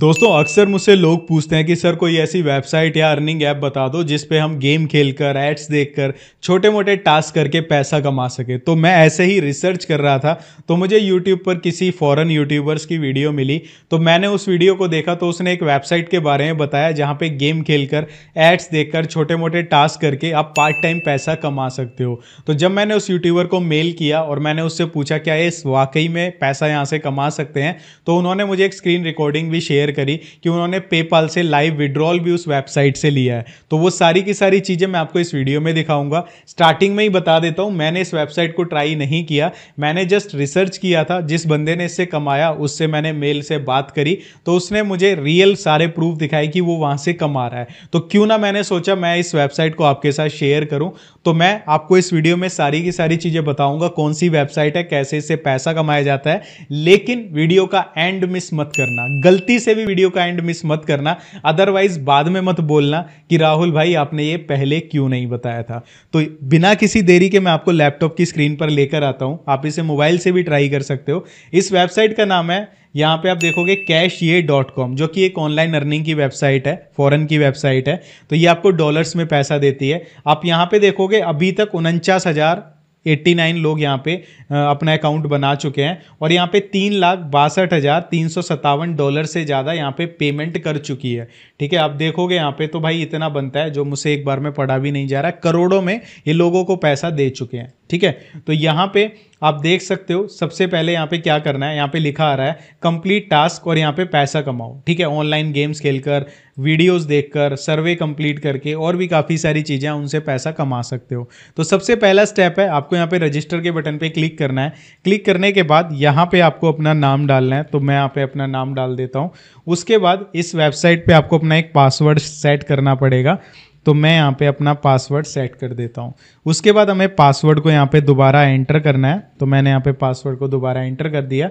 दोस्तों अक्सर मुझसे लोग पूछते हैं कि सर कोई ऐसी वेबसाइट या अर्निंग ऐप बता दो जिस पे हम गेम खेलकर एड्स देखकर छोटे मोटे टास्क करके पैसा कमा सके तो मैं ऐसे ही रिसर्च कर रहा था तो मुझे यूट्यूब पर किसी फॉरेन यूट्यूबर्स की वीडियो मिली तो मैंने उस वीडियो को देखा तो उसने एक वेबसाइट के बारे में बताया जहाँ पर गेम कर एड्स देखकर छोटे मोटे टास्क करके आप पार्ट टाइम पैसा कमा सकते हो तो जब मैंने उस यूट्यूबर को मेल किया और मैंने उससे पूछा क्या ये वाकई में पैसा यहाँ से कमा सकते हैं तो उन्होंने मुझे एक स्क्रीन रिकॉर्डिंग भी शेयर शेयर करी कि उन्होंने पेपाल से लाइव विड्रॉल भी उस वेबसाइट से लिया है तो वो सारी की सारी चीज़ें मैं आपको इस वीडियो में दिखाऊंगा स्टार्टिंग में ही बता देता हूँ मैंने इस वेबसाइट को ट्राई नहीं किया मैंने जस्ट रिसर्च किया था जिस बंदे ने इससे कमाया उससे मैंने मेल से बात करी तो उसने मुझे रियल सारे प्रूफ दिखाए कि वो वहाँ से कमा रहा है तो क्यों ना मैंने सोचा मैं इस वेबसाइट को आपके साथ शेयर करूँ तो मैं आपको इस वीडियो में सारी की सारी चीज़ें बताऊँगा कौन सी वेबसाइट है कैसे इससे पैसा कमाया जाता है लेकिन वीडियो का एंड मिस मत करना गलती से से भी वीडियो का एंड मिस मत करना अदरवाइज बाद में मत बोलना कि राहुल भाई आपने ये पहले क्यों नहीं बताया था तो बिना किसी देरी के मैं आपको लैपटॉप की स्क्रीन पर लेकर आता हूँ आप इसे मोबाइल से भी ट्राई कर सकते हो इस वेबसाइट का नाम है यहाँ पे आप देखोगे कैश ये डॉट कॉम जो कि एक ऑनलाइन अर्निंग की वेबसाइट है फॉरेन की वेबसाइट है तो ये आपको डॉलर्स में पैसा देती है आप यहाँ पे देखोगे अभी तक उनचास हज़ार 89 लोग यहाँ पे अपना अकाउंट बना चुके हैं और यहाँ पे तीन लाख बासठ हज़ार तीन सौ सत्तावन डॉलर से ज़्यादा यहाँ पे पेमेंट कर चुकी है ठीक है आप देखोगे यहाँ पे तो भाई इतना बनता है जो मुझसे एक बार में पढ़ा भी नहीं जा रहा करोड़ों में ये लोगों को पैसा दे चुके हैं ठीक है तो यहाँ पे आप देख सकते हो सबसे पहले यहाँ पे क्या करना है यहाँ पे लिखा आ रहा है कंप्लीट टास्क और यहाँ पे पैसा कमाओ ठीक है ऑनलाइन गेम्स खेलकर वीडियोस देखकर सर्वे कंप्लीट करके और भी काफ़ी सारी चीज़ें उनसे पैसा कमा सकते हो तो सबसे पहला स्टेप है आपको यहाँ पे रजिस्टर के बटन पे क्लिक करना है क्लिक करने के बाद यहाँ पे आपको अपना नाम डालना है तो मैं यहाँ पे अपना नाम डाल देता हूँ उसके बाद इस वेबसाइट पर आपको अपना एक पासवर्ड सेट करना पड़ेगा तो मैं यहाँ पे अपना पासवर्ड सेट कर देता हूँ उसके बाद हमें पासवर्ड को यहाँ पे दोबारा एंटर करना है तो मैंने यहाँ पे पासवर्ड को दोबारा एंटर कर दिया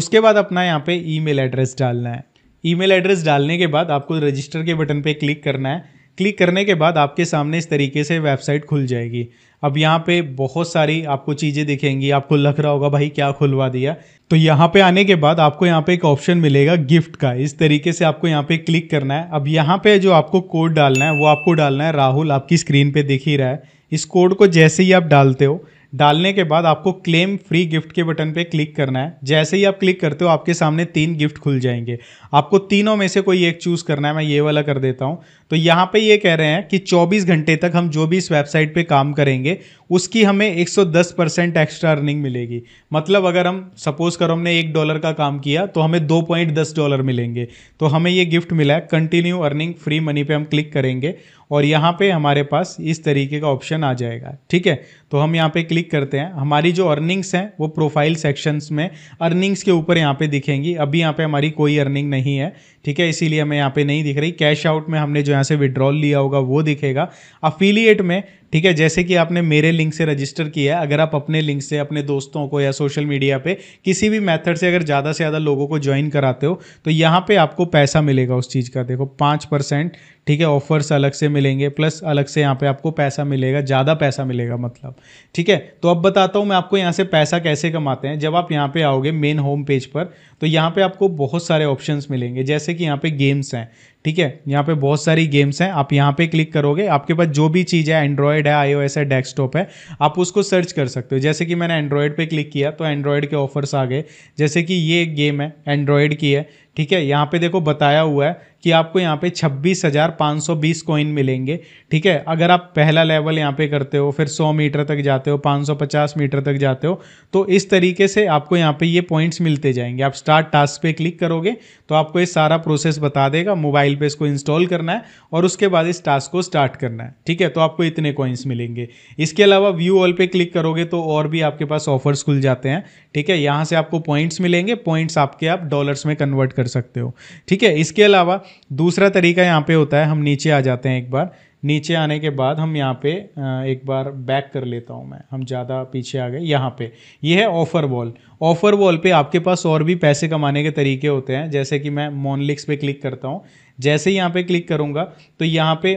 उसके बाद अपना यहाँ पे ईमेल एड्रेस डालना है ईमेल एड्रेस डालने के बाद आपको रजिस्टर के बटन पे क्लिक करना है क्लिक करने के बाद आपके सामने इस तरीके से वेबसाइट खुल जाएगी अब यहाँ पे बहुत सारी आपको चीज़ें दिखेंगी आपको लग रहा होगा भाई क्या खुलवा दिया तो यहाँ पे आने के बाद आपको यहाँ पे एक ऑप्शन मिलेगा गिफ्ट का इस तरीके से आपको यहाँ पे क्लिक करना है अब यहाँ पे जो आपको कोड डालना है वो आपको डालना है राहुल आपकी स्क्रीन पे दिख ही रहा है इस कोड को जैसे ही आप डालते हो डालने के बाद आपको क्लेम फ्री गिफ्ट के बटन पे क्लिक करना है जैसे ही आप क्लिक करते हो आपके सामने तीन गिफ्ट खुल जाएंगे आपको तीनों में से कोई एक चूज़ करना है मैं ये वाला कर देता हूँ तो यहाँ पे ये कह रहे हैं कि 24 घंटे तक हम जो भी इस वेबसाइट पे काम करेंगे उसकी हमें 110 परसेंट एक्स्ट्रा अर्निंग मिलेगी मतलब अगर हम सपोज करो हमने एक डॉलर का काम किया तो हमें दो पॉइंट दस डॉलर मिलेंगे तो हमें ये गिफ्ट मिला है कंटिन्यू अर्निंग फ्री मनी पे हम क्लिक करेंगे और यहाँ पे हमारे पास इस तरीके का ऑप्शन आ जाएगा ठीक है तो हम यहाँ पे क्लिक करते हैं हमारी जो अर्निंग्स हैं वो प्रोफाइल सेक्शंस में अर्निंग्स के ऊपर यहाँ पे दिखेंगी अभी यहाँ पे हमारी कोई अर्निंग नहीं है ठीक है इसीलिए हमें यहाँ पे नहीं दिख रही कैश आउट में हमने जो यहाँ से विड्रॉल लिया होगा वो दिखेगा अफिलिएट में ठीक है जैसे कि आपने मेरे लिंक से रजिस्टर किया है अगर आप अपने लिंक से अपने दोस्तों को या सोशल मीडिया पे किसी भी मेथड से अगर ज़्यादा से ज़्यादा लोगों को ज्वाइन कराते हो तो यहाँ पे आपको पैसा मिलेगा उस चीज़ का देखो पाँच परसेंट ठीक है ऑफर्स अलग से मिलेंगे प्लस अलग से यहाँ पे आपको पैसा मिलेगा ज़्यादा पैसा मिलेगा मतलब ठीक है तो अब बताता हूँ मैं आपको यहाँ से पैसा कैसे कमाते हैं जब आप यहाँ पे आओगे मेन होम पेज पर तो यहाँ पे आपको बहुत सारे ऑप्शंस मिलेंगे जैसे कि यहाँ पे गेम्स हैं ठीक है यहाँ पे बहुत सारी गेम्स हैं आप यहाँ पे क्लिक करोगे आपके पास जो भी चीज़ है एंड्रॉयड है आईओएस है डेस्कटॉप है आप उसको सर्च कर सकते हो जैसे कि मैंने एंड्रॉयड पे क्लिक किया तो एंड्रॉयड के ऑफर्स आ गए जैसे कि ये एक गेम है एंड्रॉयड की है ठीक है यहाँ पे देखो बताया हुआ है कि आपको यहाँ पे छब्बीस हज़ार पाँच सौ बीस कॉइन मिलेंगे ठीक है अगर आप पहला लेवल यहाँ पे करते हो फिर सौ मीटर तक जाते हो पाँच सौ पचास मीटर तक जाते हो तो इस तरीके से आपको यहाँ पे ये पॉइंट्स मिलते जाएंगे आप स्टार्ट टास्क पे क्लिक करोगे तो आपको ये सारा प्रोसेस बता देगा मोबाइल फाइल पे इसको इंस्टॉल करना है और उसके बाद इस टास्क को स्टार्ट करना है ठीक है तो आपको इतने कॉइन्स मिलेंगे इसके अलावा व्यू ऑल पे क्लिक करोगे तो और भी आपके पास ऑफर्स खुल जाते हैं ठीक है यहाँ से आपको पॉइंट्स मिलेंगे पॉइंट्स आपके आप डॉलर्स में कन्वर्ट कर सकते हो ठीक है इसके अलावा दूसरा तरीका यहाँ पे होता है हम नीचे आ जाते हैं एक बार नीचे आने के बाद हम यहाँ पे एक बार बैक कर लेता हूँ मैं हम ज़्यादा पीछे आ गए यहाँ पे ये है ऑफ़र वॉल ऑफ़र वॉल पे आपके पास और भी पैसे कमाने के तरीके होते हैं जैसे कि मैं मोनलिक्स पे क्लिक करता हूँ जैसे ही यहाँ पे क्लिक करूँगा तो यहाँ पे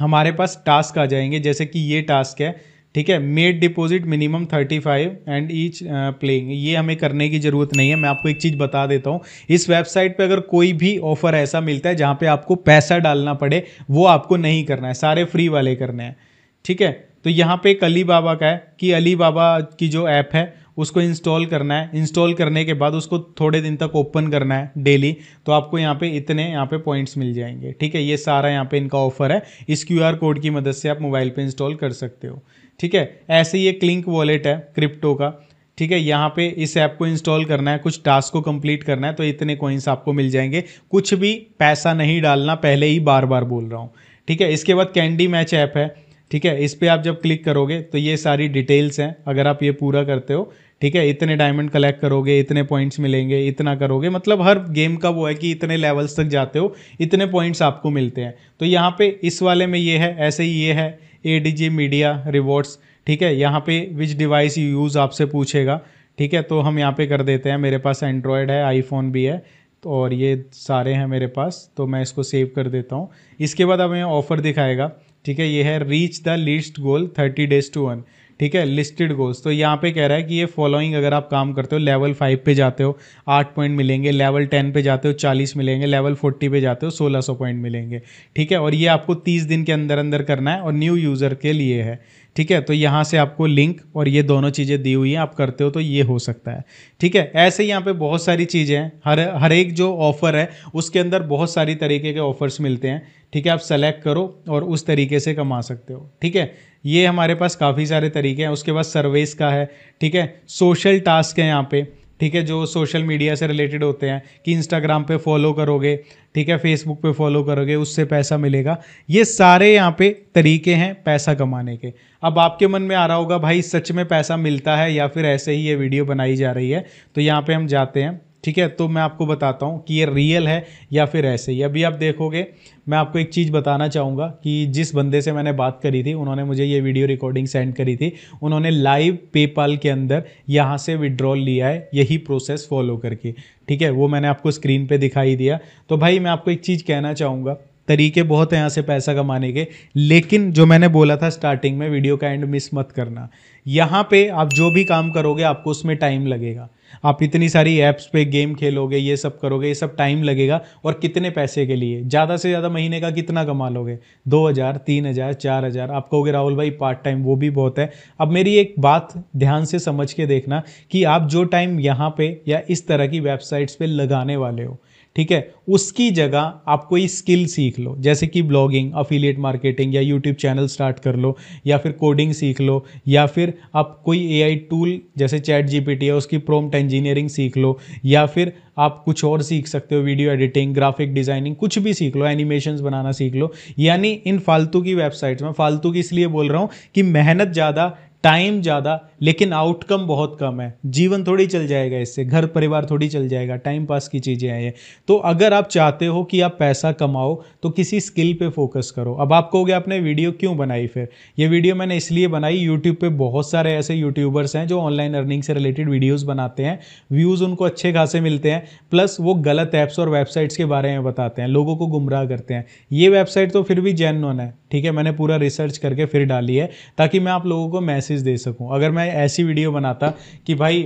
हमारे पास टास्क आ जाएंगे जैसे कि ये टास्क है ठीक है made deposit minimum thirty five and each playing ये हमें करने की ज़रूरत नहीं है मैं आपको एक चीज़ बता देता हूँ इस वेबसाइट पे अगर कोई भी ऑफर ऐसा मिलता है जहाँ पे आपको पैसा डालना पड़े वो आपको नहीं करना है सारे फ्री वाले करने हैं ठीक है तो यहाँ पे एक अली बाबा का है कि अली बाबा की जो ऐप है उसको इंस्टॉल करना है इंस्टॉल करने के बाद उसको थोड़े दिन तक ओपन करना है डेली तो आपको यहाँ पे इतने यहाँ पे पॉइंट्स मिल जाएंगे ठीक है ये सारा यहाँ पे इनका ऑफर है इस क्यू कोड की मदद से आप मोबाइल पर इंस्टॉल कर सकते हो ठीक है ऐसे ही एक लिंक वॉलेट है क्रिप्टो का ठीक है यहाँ पे इस ऐप को इंस्टॉल करना है कुछ टास्क को कंप्लीट करना है तो इतने कॉइन्स आपको मिल जाएंगे कुछ भी पैसा नहीं डालना पहले ही बार बार बोल रहा हूँ ठीक है इसके बाद कैंडी मैच ऐप है ठीक है इस पर आप जब क्लिक करोगे तो ये सारी डिटेल्स हैं अगर आप ये पूरा करते हो ठीक है इतने डायमंड कलेक्ट करोगे इतने पॉइंट्स मिलेंगे इतना करोगे मतलब हर गेम का वो है कि इतने लेवल्स तक जाते हो इतने पॉइंट्स आपको मिलते हैं तो यहाँ पे इस वाले में ये है ऐसे ही ये है A D G media rewards ठीक है यहाँ पे विच डिवाइस यू यूज़ आपसे पूछेगा ठीक है तो हम यहाँ पे कर देते हैं मेरे पास एंड्रॉयड है आईफोन भी है और ये सारे हैं मेरे पास तो मैं इसको सेव कर देता हूँ इसके बाद हमें ऑफर दिखाएगा ठीक है ये है reach the list goal thirty days to one ठीक है लिस्टेड गोल्स तो यहाँ पे कह रहा है कि ये फॉलोइंग अगर आप काम करते हो लेवल फाइव पे जाते हो आठ पॉइंट मिलेंगे लेवल टेन पे जाते हो चालीस मिलेंगे लेवल फोर्टी पे जाते हो सोलह सौ पॉइंट मिलेंगे ठीक है और ये आपको तीस दिन के अंदर अंदर करना है और न्यू यूज़र के लिए है ठीक है तो यहाँ से आपको लिंक और ये दोनों चीज़ें दी हुई हैं आप करते हो तो ये हो सकता है ठीक है ऐसे यहाँ पे बहुत सारी चीज़ें हैं हर हर एक जो ऑफ़र है उसके अंदर बहुत सारी तरीके के ऑफ़र्स मिलते हैं ठीक है आप सेलेक्ट करो और उस तरीके से कमा सकते हो ठीक है ये हमारे पास काफ़ी सारे तरीके हैं उसके बाद सर्वेस का है ठीक है सोशल टास्क है यहाँ पर ठीक है जो सोशल मीडिया से रिलेटेड होते हैं कि इंस्टाग्राम पे फॉलो करोगे ठीक है फेसबुक पे फॉलो करोगे उससे पैसा मिलेगा ये सारे यहाँ पे तरीके हैं पैसा कमाने के अब आपके मन में आ रहा होगा भाई सच में पैसा मिलता है या फिर ऐसे ही ये वीडियो बनाई जा रही है तो यहाँ पे हम जाते हैं ठीक है तो मैं आपको बताता हूँ कि ये रियल है या फिर ऐसे ही अभी आप देखोगे मैं आपको एक चीज़ बताना चाहूँगा कि जिस बंदे से मैंने बात करी थी उन्होंने मुझे ये वीडियो रिकॉर्डिंग सेंड करी थी उन्होंने लाइव पेपाल के अंदर यहाँ से विड्रॉल लिया है यही प्रोसेस फॉलो करके ठीक है वो मैंने आपको स्क्रीन पर दिखाई दिया तो भाई मैं आपको एक चीज़ कहना चाहूँगा तरीके बहुत हैं यहाँ से पैसा कमाने के लेकिन जो मैंने बोला था स्टार्टिंग में वीडियो का एंड मिस मत करना यहाँ पे आप जो भी काम करोगे आपको उसमें टाइम लगेगा आप इतनी सारी ऐप्स पे गेम खेलोगे ये सब करोगे ये सब टाइम लगेगा और कितने पैसे के लिए ज़्यादा से ज़्यादा महीने का कितना कमा लोगे दो हज़ार तीन हज़ार चार हज़ार आप कहोगे राहुल भाई पार्ट टाइम वो भी बहुत है अब मेरी एक बात ध्यान से समझ के देखना कि आप जो टाइम यहाँ पे या इस तरह की वेबसाइट्स पे लगाने वाले हो ठीक है उसकी जगह आप कोई स्किल सीख लो जैसे कि ब्लॉगिंग अफिलिएट मार्केटिंग या यूट्यूब चैनल स्टार्ट कर लो या फिर कोडिंग सीख लो या फिर आप कोई ए टूल जैसे चैट जीपीटी है उसकी प्रोमट इंजीनियरिंग सीख लो या फिर आप कुछ और सीख सकते हो वीडियो एडिटिंग ग्राफिक डिज़ाइनिंग कुछ भी सीख लो एनिमेशन बनाना सीख लो यानी इन फालतू की वेबसाइट्स में फालतू की इसलिए बोल रहा हूँ कि मेहनत ज़्यादा टाइम ज़्यादा लेकिन आउटकम बहुत कम है जीवन थोड़ी चल जाएगा इससे घर परिवार थोड़ी चल जाएगा टाइम पास की चीज़ें हैं ये तो अगर आप चाहते हो कि आप पैसा कमाओ तो किसी स्किल पे फोकस करो अब आप कहोगे आपने वीडियो क्यों बनाई फिर ये वीडियो मैंने इसलिए बनाई यूट्यूब पर बहुत सारे ऐसे यूट्यूबर्स हैं जो ऑनलाइन अर्निंग से रिलेटेड वीडियोज़ बनाते हैं व्यूज़ उनको अच्छे खासे मिलते हैं प्लस वो गलत ऐप्स और वेबसाइट्स के बारे में बताते हैं लोगों को गुमराह करते हैं ये वेबसाइट तो फिर भी जेनवन है ठीक है मैंने पूरा रिसर्च करके फिर डाली है ताकि मैं आप लोगों को मैसेज टिप्सेस दे सकूं अगर मैं ऐसी वीडियो बनाता कि भाई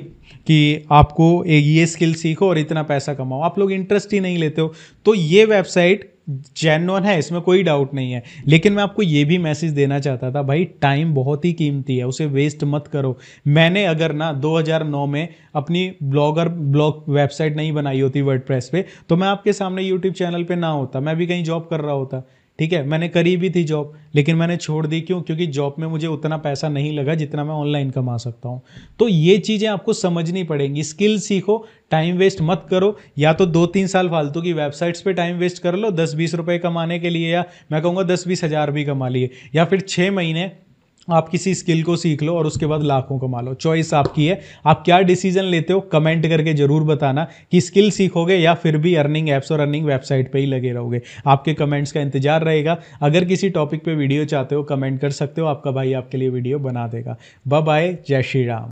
कि आपको ये स्किल सीखो और इतना पैसा कमाओ आप लोग इंटरेस्ट ही नहीं लेते हो तो ये वेबसाइट जेनवन है इसमें कोई डाउट नहीं है लेकिन मैं आपको ये भी मैसेज देना चाहता था भाई टाइम बहुत ही कीमती है उसे वेस्ट मत करो मैंने अगर ना 2009 में अपनी ब्लॉगर ब्लॉग वेबसाइट नहीं बनाई होती वर्डप्रेस पे तो मैं आपके सामने यूट्यूब चैनल पे ना होता मैं भी कहीं जॉब कर रहा होता ठीक है मैंने करी भी थी जॉब लेकिन मैंने छोड़ दी क्यों क्योंकि जॉब में मुझे उतना पैसा नहीं लगा जितना मैं ऑनलाइन कमा सकता हूँ तो ये चीज़ें आपको समझनी पड़ेंगी स्किल सीखो टाइम वेस्ट मत करो या तो दो तीन साल फालतू की वेबसाइट्स पे टाइम वेस्ट कर लो दस बीस रुपए कमाने के लिए या मैं कहूँगा दस बीस हज़ार भी कमा लिए या फिर छः महीने आप किसी स्किल को सीख लो और उसके बाद लाखों कमा लो चॉइस आपकी है आप क्या डिसीजन लेते हो कमेंट करके जरूर बताना कि स्किल सीखोगे या फिर भी अर्निंग ऐप्स और अर्निंग वेबसाइट पे ही लगे रहोगे आपके कमेंट्स का इंतजार रहेगा अगर किसी टॉपिक पे वीडियो चाहते हो कमेंट कर सकते हो आपका भाई आपके लिए वीडियो बना देगा बाय जय श्री राम